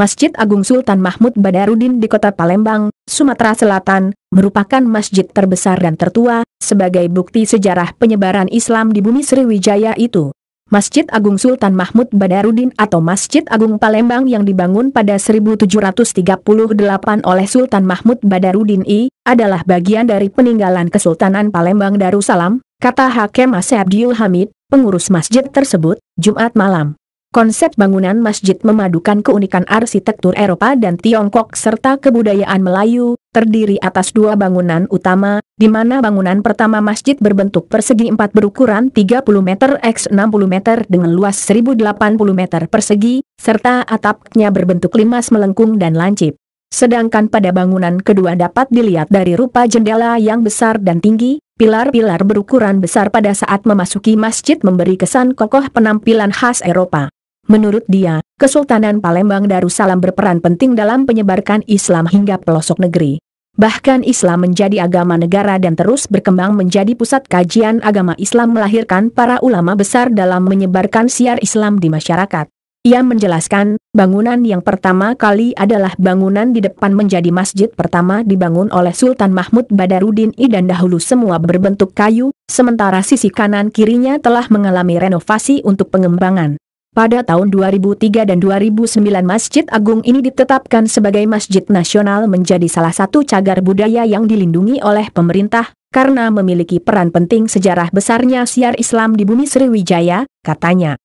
Masjid Agung Sultan Mahmud Badarudin di kota Palembang, Sumatera Selatan, merupakan masjid terbesar dan tertua, sebagai bukti sejarah penyebaran Islam di bumi Sriwijaya itu. Masjid Agung Sultan Mahmud Badarudin atau Masjid Agung Palembang yang dibangun pada 1738 oleh Sultan Mahmud Badarudin I, adalah bagian dari peninggalan Kesultanan Palembang Darussalam, kata Hakem Asyabdiul Hamid, pengurus masjid tersebut, Jumat malam. Konsep bangunan masjid memadukan keunikan arsitektur Eropa dan Tiongkok serta kebudayaan Melayu, terdiri atas dua bangunan utama, di mana bangunan pertama masjid berbentuk persegi empat berukuran 30 meter x 60 meter dengan luas 1080 meter persegi, serta atapnya berbentuk limas melengkung dan lancip. Sedangkan pada bangunan kedua dapat dilihat dari rupa jendela yang besar dan tinggi, pilar-pilar berukuran besar pada saat memasuki masjid memberi kesan kokoh penampilan khas Eropa. Menurut dia, Kesultanan Palembang Darussalam berperan penting dalam penyebarkan Islam hingga pelosok negeri. Bahkan Islam menjadi agama negara dan terus berkembang menjadi pusat kajian agama Islam melahirkan para ulama besar dalam menyebarkan siar Islam di masyarakat. Ia menjelaskan, bangunan yang pertama kali adalah bangunan di depan menjadi masjid pertama dibangun oleh Sultan Mahmud Badaruddin I dan dahulu semua berbentuk kayu, sementara sisi kanan kirinya telah mengalami renovasi untuk pengembangan. Pada tahun 2003 dan 2009 Masjid Agung ini ditetapkan sebagai masjid nasional menjadi salah satu cagar budaya yang dilindungi oleh pemerintah, karena memiliki peran penting sejarah besarnya siar Islam di bumi Sriwijaya, katanya.